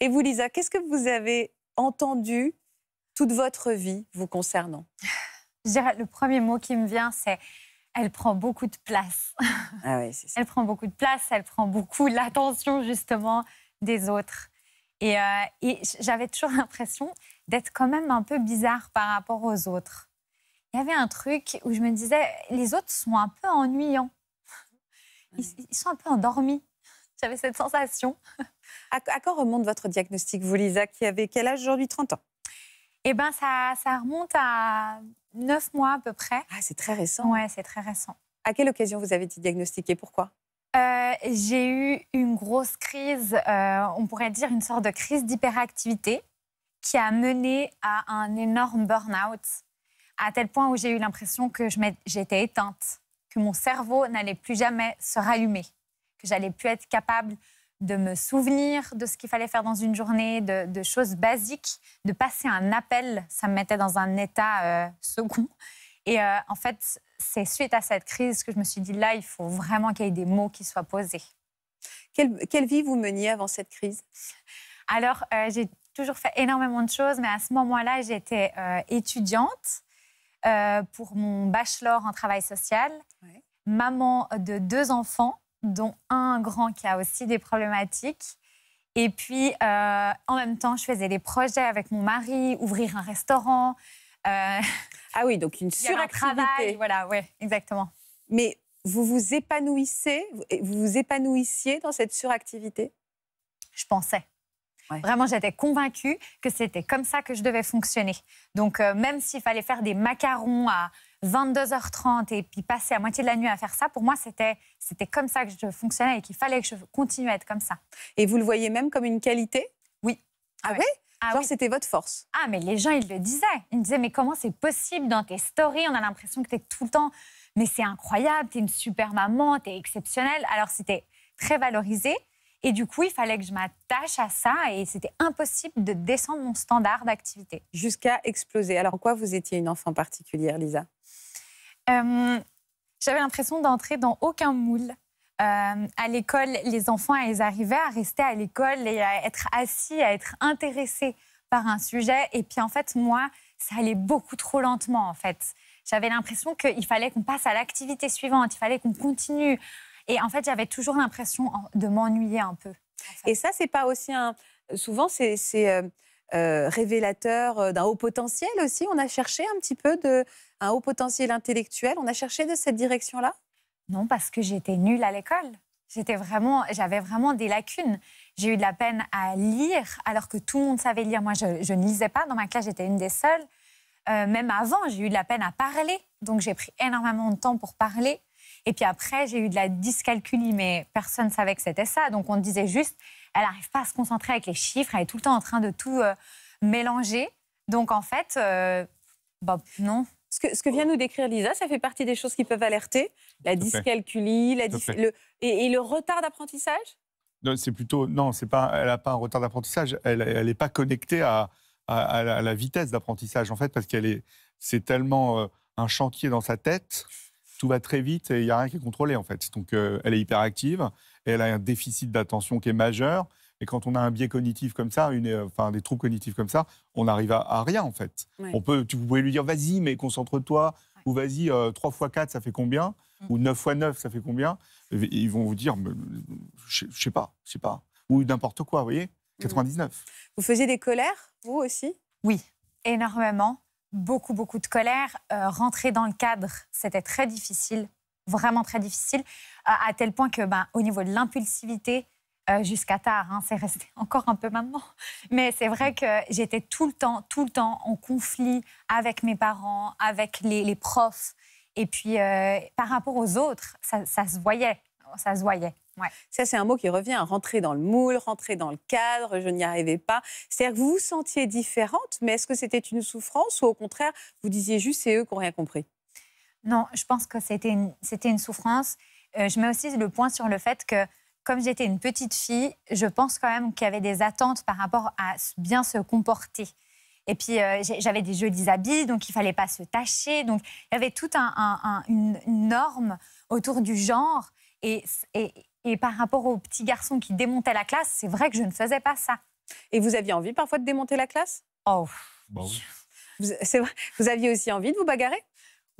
Et vous, Lisa, qu'est-ce que vous avez entendu toute votre vie vous concernant Je dirais, le premier mot qui me vient, c'est elle prend beaucoup de place. Ah oui, c'est ça. Elle prend beaucoup de place, elle prend beaucoup l'attention justement des autres. Et, euh, j'avais toujours l'impression d'être quand même un peu bizarre par rapport aux autres. Il y avait un truc où je me disais, les autres sont un peu ennuyants. ils sont un peu endormis. J'avais cette sensation. À, quand remonte votre diagnostic, vous, Lisa, qui avait quel âge aujourd'hui 30 ans Eh bien, ça, remonte à 9 mois à peu près. Ah, c'est très récent. Oui, c'est très récent. À quelle occasion vous avez été diagnostiquée Pourquoi euh, J'ai eu une grosse crise, euh, on pourrait dire une sorte de crise d'hyperactivité qui a mené à un énorme burn-out, à tel point où j'ai eu l'impression que j'étais éteinte, que mon cerveau n'allait plus jamais se rallumer j'allais plus être capable de me souvenir de ce qu'il fallait faire dans une journée, de, choses basiques, de passer un appel, ça me mettait dans un état euh, second. Et euh, en fait, c'est suite à cette crise que je me suis dit, là, il faut vraiment qu'il y ait des mots qui soient posés. Quelle, quelle vie vous meniez avant cette crise Alors, euh, j'ai toujours fait énormément de choses, mais à ce moment-là, j'étais étudiante pour mon bachelor en travail social, maman de deux enfants dont un grand qui a aussi des problématiques. Et puis, euh, en même temps, je faisais des projets avec mon mari, ouvrir un restaurant. Euh, ah oui, donc une suractivité. voilà, oui, exactement. Mais vous vous épanouissez, vous vous épanouissiez dans cette suractivité Je pensais. Vraiment, j'étais convaincue que c'était comme ça que je devais fonctionner. Donc, euh, même s'il fallait faire des macarons à 22h30 et puis passer à moitié de la nuit à faire ça, pour moi, c'était, c'était comme ça que je fonctionnais et qu'il fallait que je continue à être comme ça. Et vous le voyez même comme une qualité Oui. Ah, ah oui ah c'était votre force. Ah, mais les gens, ils le disaient. Ils me disaient, mais comment c'est possible dans tes stories On a l'impression que tu es tout le temps, mais c'est incroyable, tu es une super maman, tu es exceptionnelle. Alors, c'était très valorisé. Et du coup, il fallait que je m'attache à ça et c'était impossible de descendre mon standard d'activité. Jusqu'à exploser. Alors, quoi vous étiez une enfant particulière, Lisa euh, J'avais l'impression d'entrer dans aucun moule. Euh, à l'école, les enfants, ils arrivaient à rester à l'école et à être assis, à être intéressés par un sujet. Et puis, en fait, moi, ça allait beaucoup trop lentement, en fait. J'avais l'impression qu'il fallait qu'on passe à l'activité suivante, il fallait qu'on continue. Et en fait, j'avais toujours l'impression de m'ennuyer un peu. Et ça, c'est pas aussi un. Souvent, c'est. Euh, euh, révélateur euh, d'un haut potentiel aussi. On a cherché un petit peu de, un haut potentiel intellectuel. On a cherché de cette direction-là Non, parce que j'étais nulle à l'école. J'étais vraiment, j'avais vraiment des lacunes. J'ai eu de la peine à lire, alors que tout le monde savait lire. Moi, je, ne lisais pas. Dans ma classe, j'étais une des seules. même avant, j'ai eu de la peine à parler. Donc, j'ai pris énormément de temps pour parler. Et puis après, j'ai eu de la dyscalculie, mais personne ne savait que c'était ça. Donc on disait juste, elle n'arrive pas à se concentrer avec les chiffres, elle est tout le temps en train de tout euh, mélanger. Donc en fait, euh, non. Ce que, ce que, vient nous décrire Lisa, ça fait partie des choses qui peuvent alerter. La dyscalculie, la Et, le retard d'apprentissage c'est plutôt non, c'est pas, elle n'a pas un retard d'apprentissage. Elle n'est pas connectée à, la vitesse d'apprentissage en fait parce qu'elle est, c'est tellement euh, un chantier dans sa tête tout va très vite et il n'y a rien qui est contrôlé en fait. Donc euh, elle est hyperactive, et elle a un déficit d'attention qui est majeur. Et quand on a un biais cognitif comme ça, une, euh, enfin des troubles cognitifs comme ça, on n'arrive à, rien en fait. On peut, tu, vous pouvez lui dire vas-y mais concentre-toi, ou vas-y 3 x 4 ça fait combien, mm. ou 9 x 9 ça fait combien. ils vont vous dire je sais pas, je sais pas, ou n'importe quoi, vous voyez, 99. Mm. Vous faisiez des colères, vous aussi Oui, énormément beaucoup, beaucoup de colère. Euh, rentrer dans le cadre, c'était très difficile, vraiment très difficile, à, tel point que, ben, au niveau de l'impulsivité, euh, jusqu'à tard, hein, c'est resté encore un peu maintenant, mais c'est vrai que j'étais tout le temps, tout le temps en conflit avec mes parents, avec les, profs, et puis euh, par rapport aux autres, ça se voyait, ça se voyait. Ça, c'est un mot qui revient, rentrer dans le moule, rentrer dans le cadre, je n'y arrivais pas. C'est-à-dire que vous vous sentiez différente, mais est-ce que c'était une souffrance ou au contraire, vous disiez juste c'est eux qui n'ont rien compris Non, je pense que c'était une, c'était une souffrance. Euh, je mets aussi le point sur le fait que comme j'étais une petite fille, je pense quand même qu'il y avait des attentes par rapport à bien se comporter. Et puis, euh, j'avais des jolis habits, donc il ne fallait pas se tacher. Donc, il y avait toute une norme autour du genre. et, et par rapport aux petits garçons qui démontaient la classe, c'est vrai que je ne faisais pas ça. Et vous aviez envie parfois de démonter la classe Oh. Bon. Bah vous, vrai, vous aviez aussi envie de vous bagarrer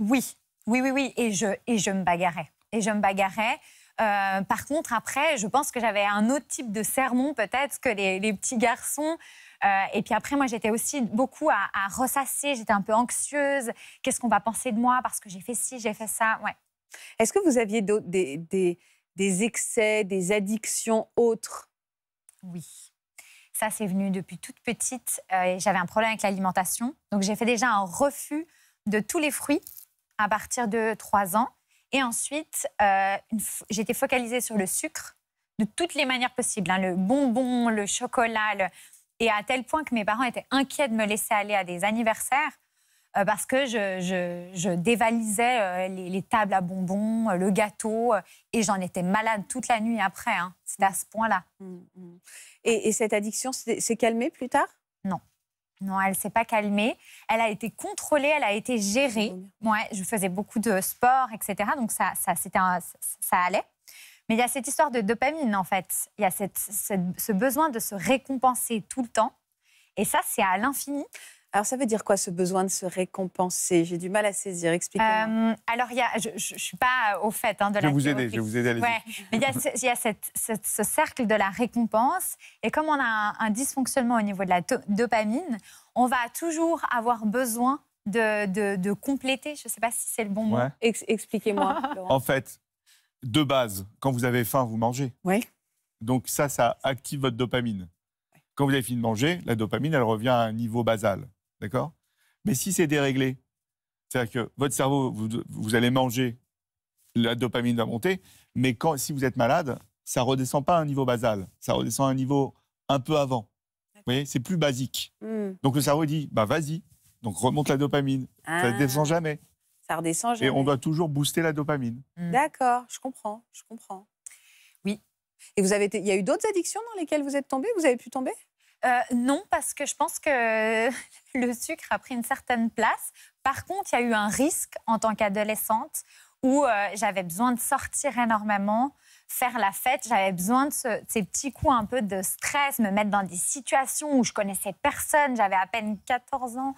Oui, oui, oui, oui. Et je, et je me bagarrais. Et je me bagarrais. Euh, par contre, après, je pense que j'avais un autre type de sermon, peut-être, que les, les, petits garçons. Euh, et puis après, moi, j'étais aussi beaucoup à, ressasser. J'étais un peu anxieuse. Qu'est-ce qu'on va penser de moi parce que j'ai fait ci, j'ai fait ça Ouais. Est-ce que vous aviez d'autres... des, des excès, des addictions autres Oui. Ça, c'est venu depuis toute petite. Euh, j'avais un problème avec l'alimentation. Donc, j'ai fait déjà un refus de tous les fruits à partir de 3 ans. Et ensuite, euh, j'étais focalisée sur le sucre de toutes les manières possibles, hein, le bonbon, le chocolat, et à tel point que mes parents étaient inquiets de me laisser aller à des anniversaires euh, parce que je, dévalisais euh, les, tables à bonbons, euh, le gâteau, et j'en étais malade toute la nuit après. Hein. C'est à ce point-là. Mm, mm. Et, cette addiction s'est calmée plus tard Non. Non, elle ne s'est pas calmée. Elle a été contrôlée, elle a été gérée. Moi, je faisais beaucoup de sport, etc. Donc ça, ça, allait. Mais il y a cette histoire de dopamine, en fait. Il y a ce besoin de se récompenser tout le temps. Et ça, c'est à l'infini. Alors, ça veut dire quoi ce besoin de se récompenser J'ai du mal à saisir. Expliquez-moi. Euh, alors, y a, je ne suis pas euh, au fait hein, de je la. Vais vous aider, je vais vous aider à Il y a, ce, cercle de la récompense. Et comme on a un, dysfonctionnement au niveau de la dopamine, on va toujours avoir besoin de, compléter. Je ne sais pas si c'est le bon mot. Expliquez-moi. en fait, de base, quand vous avez faim, vous mangez. Oui. Donc ça, ça active votre dopamine. Quand vous avez fini de manger, la dopamine, elle revient à un niveau basal. D'accord Mais si c'est déréglé, c'est-à-dire que votre cerveau, vous, allez manger, la dopamine va monter, mais si vous êtes malade, ça redescend pas à un niveau basal, ça redescend à un niveau un peu avant. Vous voyez, c'est plus basique. Hmm. Donc le cerveau dit, bah vas-y, donc remonte la dopamine, ça ne ah. descend jamais. Ça redescend jamais. Et on doit toujours booster la dopamine. Hmm. D'accord, je comprends, je comprends. Oui. Et vous avez, il y a eu d'autres addictions dans lesquelles vous êtes tombé Vous avez pu tomber euh, non, parce que je pense que le sucre a pris une certaine place. Par contre, il y a eu un risque en tant qu'adolescente où euh, j'avais besoin de sortir énormément, faire la fête. J'avais besoin de, ces petits coups un peu de stress, me mettre dans des situations où je connaissais personne. J'avais à peine 14 ans.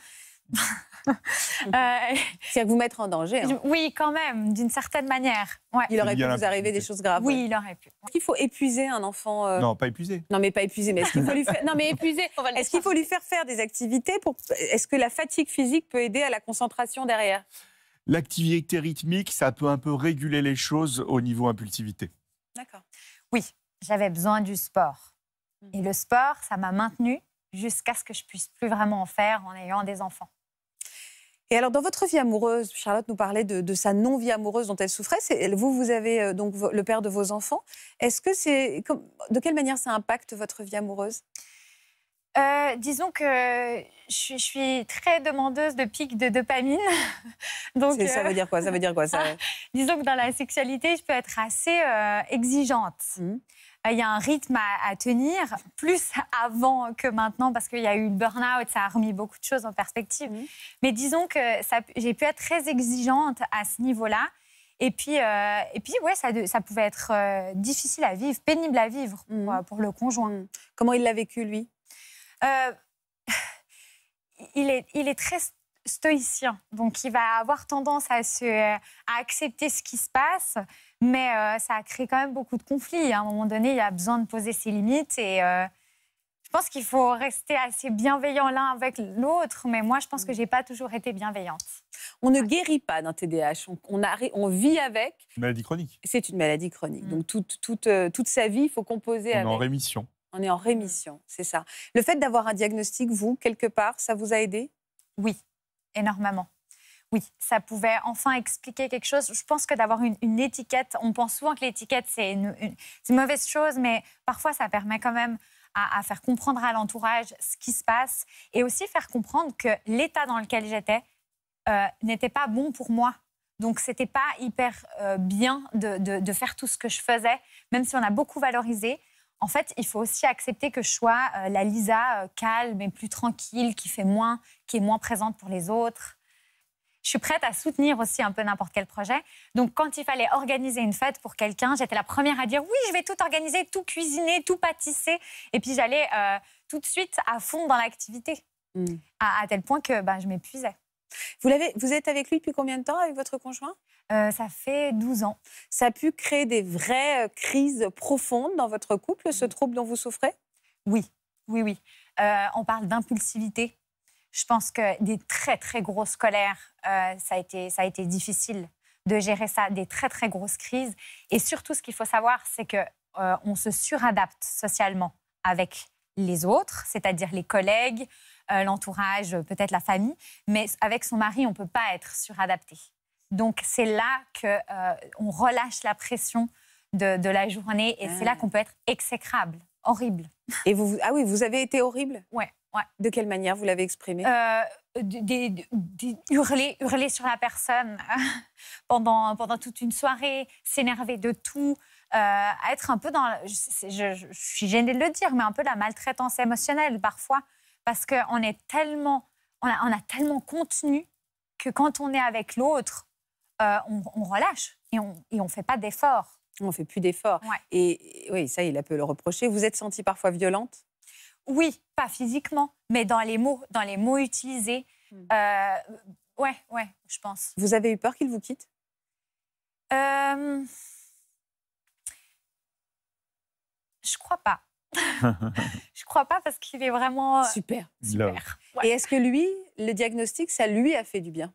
C'est euh, à vous mettre en danger. Hein. Oui, quand même, d'une certaine manière. Il aurait pu vous arriver des choses graves. Oui, il aurait pu. Est-ce qu'il faut épuiser un enfant euh? Non, pas épuiser. Non, mais pas épuiser. Mais est-ce qu'il faut lui faire Non, mais épuiser. Est-ce qu'il faut lui faire faire des activités pour Est-ce que la fatigue physique peut aider à la concentration derrière L'activité rythmique, ça peut un peu réguler les choses au niveau impulsivité. D'accord. Oui, j'avais besoin du sport. Et mhm. le sport, ça m'a maintenu jusqu'à ce que je puisse plus vraiment en faire en ayant des enfants. Et alors, dans votre vie amoureuse, Charlotte nous parlait de, sa non-vie amoureuse dont elle souffrait. Vous, vous avez euh, donc le père de vos enfants. Est-ce que c'est de quelle manière ça impacte votre vie amoureuse euh, disons que je, suis très demandeuse de pics de dopamine. Donc, euh, ça veut dire quoi Ça veut dire quoi ça... disons que dans la sexualité, je peux être assez exigeante. Mmh il y a un rythme à, tenir, plus avant que maintenant, parce qu'il y a eu le burn-out, ça a remis beaucoup de choses en perspective. Mhm. Mais disons que j'ai pu être très exigeante à ce niveau-là. Et puis, euh, et puis ouais, ça, pouvait être euh, difficile à vivre, pénible à vivre mhm. pour, le conjoint. Mhm. Comment il l'a vécu, lui euh, il, est, il est très stoïcien, donc il va avoir tendance à accepter ce qui se passe. Mais euh, ça a créé quand même beaucoup de conflits. Hein. À un moment donné, il y a besoin de poser ses limites. Et euh, je pense qu'il faut rester assez bienveillant l'un avec l'autre. Mais moi, je pense que mm. je n'ai pas toujours été bienveillante. On ne guérit pas d'un TDAH. On, vit avec. Une maladie chronique. C'est une maladie chronique. Mm. Donc, euh, toute, sa vie, il faut composer avec. On est en rémission. On est en rémission, c'est ça. Le fait d'avoir un diagnostic, vous, quelque part, ça vous a aidé Oui, énormément oui, ça pouvait enfin expliquer quelque chose. Je pense que d'avoir une, étiquette, on pense souvent que l'étiquette, c'est une, mauvaise chose, mais parfois, ça permet quand même à, faire comprendre à l'entourage ce qui se passe et aussi faire comprendre que l'état dans lequel j'étais euh, n'était pas bon pour moi. Donc, n'était pas hyper euh, bien de, faire tout ce que je faisais, même si on a beaucoup valorisé. En fait, il faut aussi accepter que je sois euh, la Lisa calme et plus tranquille, qui fait moins, qui est moins présente pour les autres je suis prête à soutenir aussi un peu n'importe quel projet. Donc, quand il fallait organiser une fête pour quelqu'un, j'étais la première à dire oui, je vais tout organiser, tout cuisiner, tout pâtisser. Et puis, j'allais euh, tout de suite à fond dans l'activité, hmm. à, tel point que ben, je m'épuisais. Vous, vous êtes avec lui depuis combien de temps, avec votre conjoint euh, ça fait 12 ans. Ça a pu créer des vraies euh, crises profondes dans votre couple, ce trouble dont vous souffrez Oui, oui, oui. on parle d'impulsivité je pense que des très, très grosses colères, euh, ça, a été, ça a été difficile de gérer ça, des très, très grosses crises. Et surtout, ce qu'il faut savoir, c'est que euh, on se suradapte socialement avec les autres, c'est-à-dire les collègues, euh, l'entourage, peut-être la famille. Mais avec son mari, on ne peut pas être suradapté. Donc, c'est là qu'on on relâche la pression de, la journée. Et c'est là ah. qu'on peut être exécrable, horrible. Et vous, ah oui, vous avez été horrible Ouais. De quelle manière vous l'avez exprimé euh, hurler, hurler sur la personne pendant, pendant toute une soirée, s'énerver de tout, euh, être un peu dans. Je, suis gênée de le dire, mais un peu la maltraitance émotionnelle parfois, parce qu'on est tellement. On a, tellement contenu que quand on est avec l'autre, euh, on, relâche et on ne fait pas d'efforts. On fait plus d'efforts. Et oui, ça, il a pu le reprocher. Vous êtes sentie parfois violente oui, pas physiquement, mais dans les mots, dans les mots utilisés. Oui, hmm. euh, ouais, ouais, je pense. Vous avez eu peur qu'il vous quitte euh... Je crois pas. je crois pas parce qu'il est vraiment euh, super. Super. Et est-ce que lui, le diagnostic, ça lui a fait du bien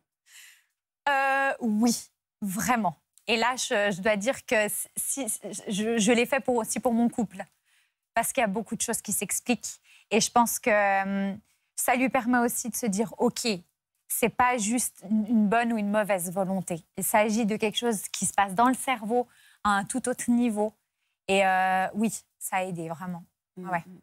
euh, Oui, vraiment. Et là, je, dois dire que si, je, l'ai fait aussi pour mon couple parce qu'il y a beaucoup de choses qui s'expliquent. Et je pense que euh, ça lui permet aussi de se dire, OK, c'est pas juste une bonne ou une mauvaise volonté. Il s'agit de quelque chose qui se passe dans le cerveau à un tout autre niveau. Et euh, oui, ça a aidé vraiment. Mm, ouais. Mm.